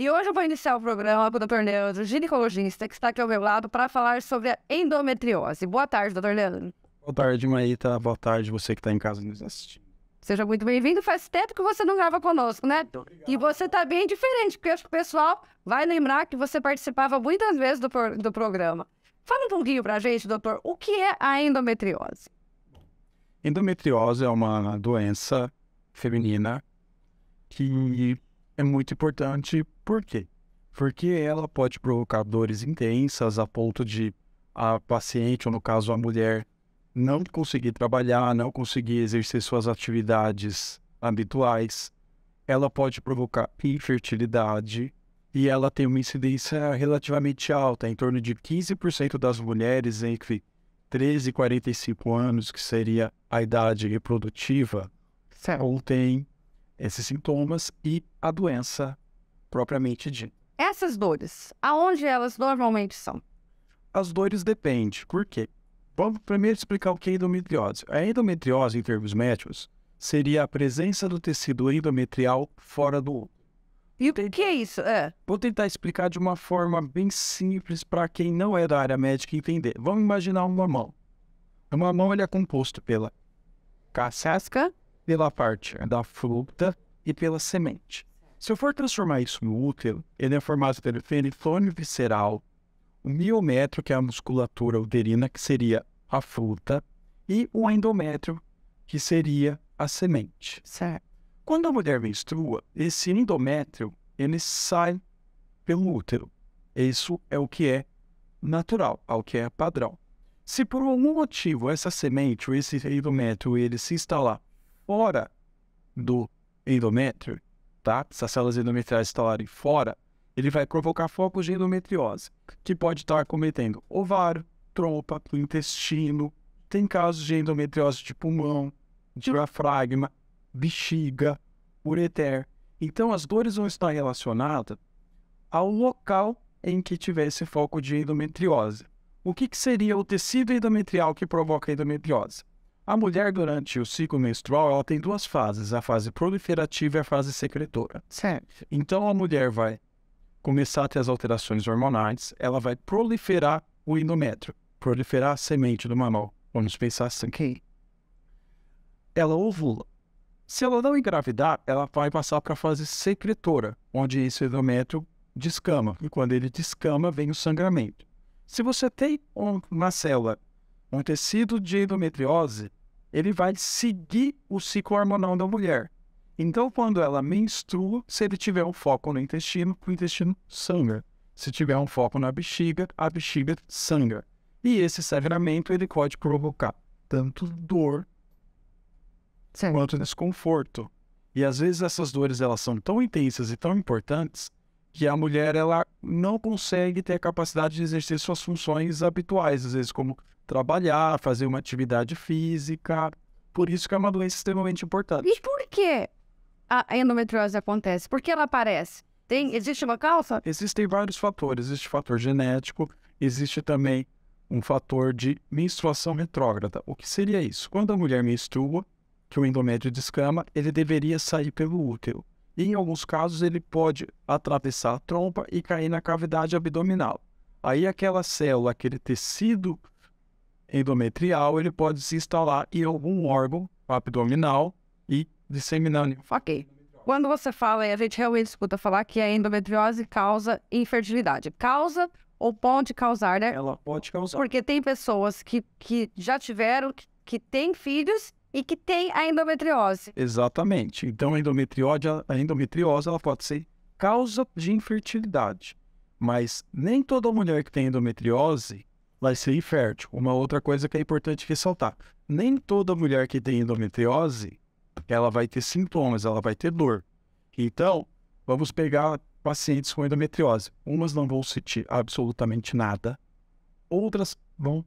E hoje eu vou iniciar o programa com o Dr. Leandro, ginecologista, que está aqui ao meu lado para falar sobre a endometriose. Boa tarde, Dr. Leandro. Boa tarde, Maíta. Boa tarde, você que está em casa nos assistindo. Seja muito bem-vindo. Faz tempo que você não grava conosco, né? E você está bem diferente, porque acho que o pessoal vai lembrar que você participava muitas vezes do, pro do programa. Fala um pouquinho para a gente, doutor, o que é a endometriose? Endometriose é uma doença feminina que é muito importante. Por quê? Porque ela pode provocar dores intensas a ponto de a paciente, ou no caso a mulher, não conseguir trabalhar, não conseguir exercer suas atividades habituais. Ela pode provocar infertilidade e ela tem uma incidência relativamente alta, em torno de 15% das mulheres entre 13 e 45 anos, que seria a idade reprodutiva, certo. ou tem esses sintomas e a doença propriamente dita. Essas dores, aonde elas normalmente são? As dores dependem, por quê? Vamos primeiro explicar o que é endometriose. A endometriose, em termos médicos, seria a presença do tecido endometrial fora do útero. E o que é isso? É. Vou tentar explicar de uma forma bem simples para quem não é da área médica entender. Vamos imaginar uma mão. Uma mão ele é composto pela casca, pela parte da fruta e pela semente. Se eu for transformar isso no útero, ele é formado pelo fenitônio visceral, o miométrio, que é a musculatura uterina, que seria a fruta, e o endométrio, que seria a semente. Certo. Quando a mulher menstrua, esse endométrio, ele sai pelo útero. Isso é o que é natural, é o que é padrão. Se por algum motivo essa semente ou esse endométrio ele se instalar fora do endométrio, tá? Se as células endometriais estarem fora, ele vai provocar focos de endometriose, que pode estar cometendo ovário, trompa, intestino, tem casos de endometriose de pulmão, diafragma, bexiga, ureter. Então, as dores vão estar relacionadas ao local em que tiver esse foco de endometriose. O que, que seria o tecido endometrial que provoca a endometriose? A mulher, durante o ciclo menstrual, ela tem duas fases, a fase proliferativa e a fase secretora. Certo. Então, a mulher vai começar a ter as alterações hormonais, ela vai proliferar o endométrio, proliferar a semente do mamão. Vamos pensar assim. Okay. Ela ovula. Se ela não engravidar, ela vai passar para a fase secretora, onde esse endométrio descama. E quando ele descama, vem o sangramento. Se você tem uma célula, um tecido de endometriose, ele vai seguir o ciclo hormonal da mulher. Então, quando ela menstrua, se ele tiver um foco no intestino, o intestino sangra. Se tiver um foco na bexiga, a bexiga sangra. E esse sangramento ele pode provocar tanto dor quanto desconforto. E às vezes essas dores elas são tão intensas e tão importantes que a mulher ela não consegue ter a capacidade de exercer suas funções habituais, às vezes como trabalhar, fazer uma atividade física. Por isso que é uma doença extremamente importante. E por que a endometriose acontece? Por que ela aparece? Tem, existe uma causa? Existem vários fatores. Existe fator genético, existe também um fator de menstruação retrógrada. O que seria isso? Quando a mulher menstrua, que o endométrio descama, ele deveria sair pelo útero. E, em alguns casos, ele pode atravessar a trompa e cair na cavidade abdominal. Aí, aquela célula, aquele tecido endometrial, ele pode se instalar em algum órgão abdominal e disseminando. Ok. Quando você fala, e a gente realmente escuta falar que a endometriose causa infertilidade. Causa ou pode causar, né? Ela pode causar. Porque tem pessoas que, que já tiveram, que, que têm filhos e que têm a endometriose. Exatamente. Então, a endometriose, a endometriose ela pode ser causa de infertilidade. Mas nem toda mulher que tem endometriose vai ser infértil. Uma outra coisa que é importante ressaltar: nem toda mulher que tem endometriose ela vai ter sintomas, ela vai ter dor. Então, vamos pegar pacientes com endometriose. Umas não vão sentir absolutamente nada, outras vão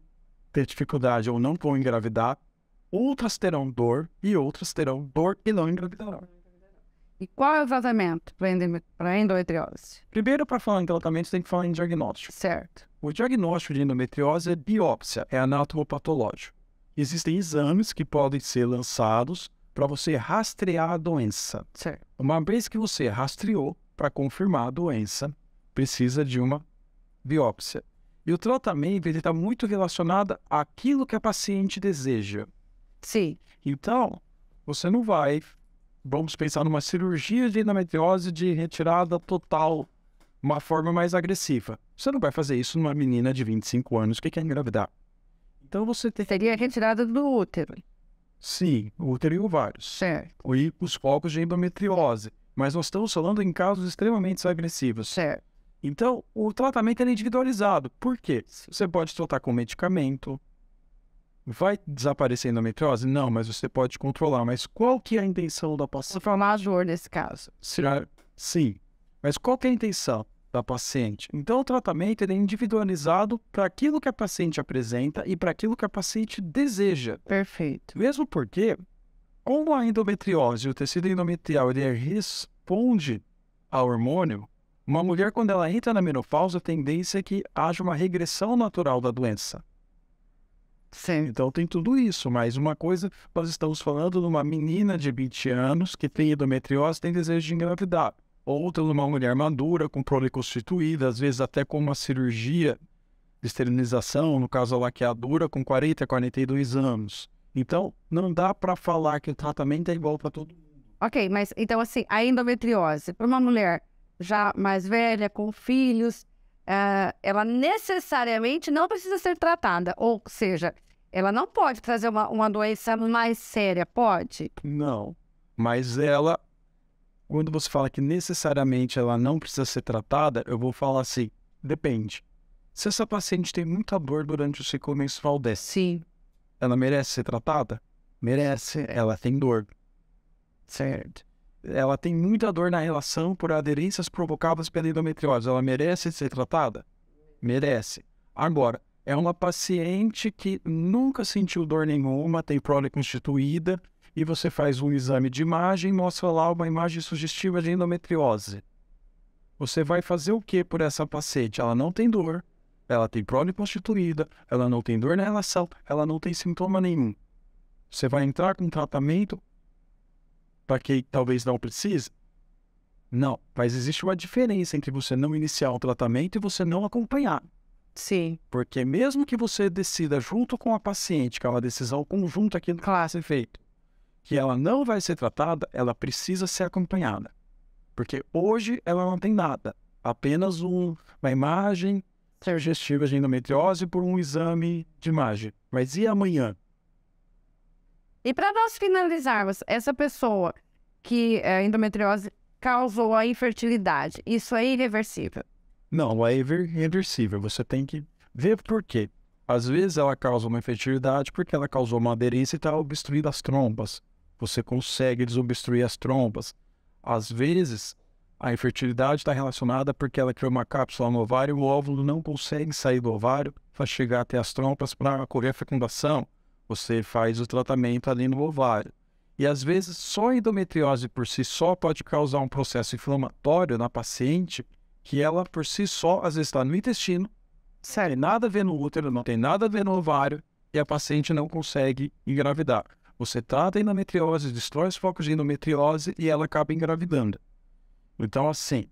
ter dificuldade ou não vão engravidar, outras terão dor e outras terão dor e não engravidarão. E qual é o tratamento para endometriose? Primeiro, para falar em tratamento, tem que falar em diagnóstico. Certo. O diagnóstico de endometriose é biópsia, é anatomopatológico. Existem exames que podem ser lançados para você rastrear a doença. Certo. Uma vez que você rastreou para confirmar a doença, precisa de uma biópsia. E o tratamento está muito relacionado àquilo que a paciente deseja. Sim. Então, você não vai vamos pensar numa cirurgia de endometriose de retirada total, uma forma mais agressiva. Você não vai fazer isso numa menina de 25 anos que quer engravidar. Então você tem... Seria retirada do útero. Sim, útero e ovários. Certo. E os focos de endometriose. Mas nós estamos falando em casos extremamente agressivos. Certo. Então, o tratamento é individualizado. Por quê? Você pode tratar com medicamento, Vai desaparecer a endometriose? Não, mas você pode controlar. Mas qual que é a intenção da paciente? Formar a dor nesse caso. Será? Sim. Mas qual que é a intenção da paciente? Então, o tratamento é individualizado para aquilo que a paciente apresenta e para aquilo que a paciente deseja. Perfeito. Mesmo porque, como a endometriose, o tecido endometrial, ele responde ao hormônio, uma mulher, quando ela entra na menopausa, a tendência é que haja uma regressão natural da doença. Sim. Então tem tudo isso, mas uma coisa, nós estamos falando de uma menina de 20 anos que tem endometriose, tem desejo de engravidar. Outra de uma mulher madura, com prole constituída, às vezes até com uma cirurgia de esterilização, no caso é a laqueadura, com 40, 42 anos. Então, não dá para falar que o tratamento é igual para todo mundo. Ok, mas então assim, a endometriose, para uma mulher já mais velha, com filhos, ah, ela necessariamente não precisa ser tratada. Ou seja, ela não pode trazer uma, uma doença mais séria, pode? Não. Mas ela, quando você fala que necessariamente ela não precisa ser tratada, eu vou falar assim: depende. Se essa paciente tem muita dor durante o ciclo menstrual dela, Sim. ela merece ser tratada? Merece, ela tem dor. Certo ela tem muita dor na relação por aderências provocadas pela endometriose. Ela merece ser tratada? Merece. Agora, é uma paciente que nunca sentiu dor nenhuma, tem prole constituída, e você faz um exame de imagem e mostra lá uma imagem sugestiva de endometriose. Você vai fazer o que por essa paciente? Ela não tem dor, ela tem prole constituída, ela não tem dor na relação, ela não tem sintoma nenhum. Você vai entrar com tratamento para quem talvez não precise? Não, mas existe uma diferença entre você não iniciar um tratamento e você não acompanhar. Sim. Porque mesmo que você decida junto com a paciente, que é uma decisão conjunta aqui no claro. ser feito, que ela não vai ser tratada, ela precisa ser acompanhada. Porque hoje ela não tem nada, apenas um, uma imagem digestiva de endometriose por um exame de imagem. Mas e amanhã? E para nós finalizarmos, essa pessoa que a eh, endometriose causou a infertilidade, isso é irreversível? Não, é irreversível. Você tem que ver por quê. Às vezes ela causa uma infertilidade porque ela causou uma aderência e está obstruindo as trompas. Você consegue desobstruir as trompas. Às vezes a infertilidade está relacionada porque ela criou uma cápsula no ovário, e o óvulo não consegue sair do ovário para chegar até as trompas para correr a fecundação. Você faz o tratamento ali no ovário. E às vezes só a endometriose por si só pode causar um processo inflamatório na paciente que ela por si só às vezes está no intestino, Sério? nada a ver no útero, não tem nada a ver no ovário e a paciente não consegue engravidar. Você trata a endometriose, destrói os focos de endometriose e ela acaba engravidando. Então, assim.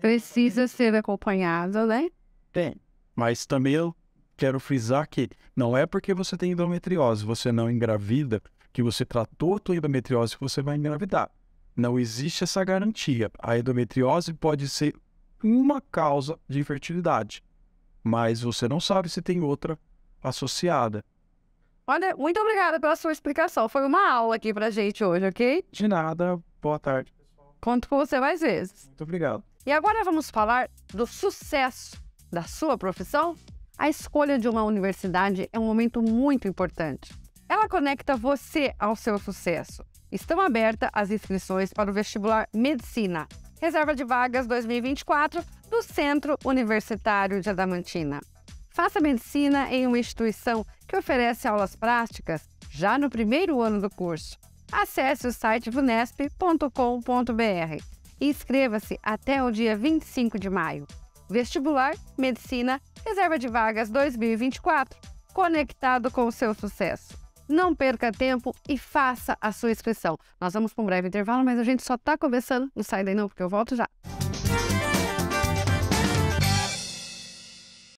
Precisa ser acompanhada, né? Tem. Mas também eu quero frisar que não é porque você tem endometriose, você não engravida, que você tratou a sua endometriose que você vai engravidar. Não existe essa garantia. A endometriose pode ser uma causa de infertilidade, mas você não sabe se tem outra associada. Olha, muito obrigada pela sua explicação. Foi uma aula aqui pra gente hoje, ok? De nada. Boa tarde, pessoal. Conto com você mais vezes. Muito obrigado. E agora vamos falar do sucesso da sua profissão a escolha de uma universidade é um momento muito importante. Ela conecta você ao seu sucesso. Estão abertas as inscrições para o vestibular Medicina. Reserva de vagas 2024 do Centro Universitário de Adamantina. Faça medicina em uma instituição que oferece aulas práticas já no primeiro ano do curso. Acesse o site vunesp.com.br e inscreva-se até o dia 25 de maio. Vestibular Medicina Reserva de Vagas 2024. Conectado com o seu sucesso. Não perca tempo e faça a sua inscrição. Nós vamos para um breve intervalo, mas a gente só está começando. Não sai daí não, porque eu volto já.